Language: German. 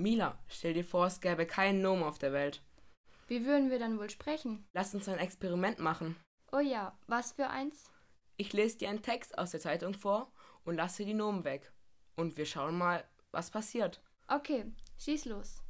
Mila, stell dir vor, es gäbe keinen Nomen auf der Welt. Wie würden wir dann wohl sprechen? Lass uns ein Experiment machen. Oh ja, was für eins? Ich lese dir einen Text aus der Zeitung vor und lasse die Nomen weg. Und wir schauen mal, was passiert. Okay, schieß los.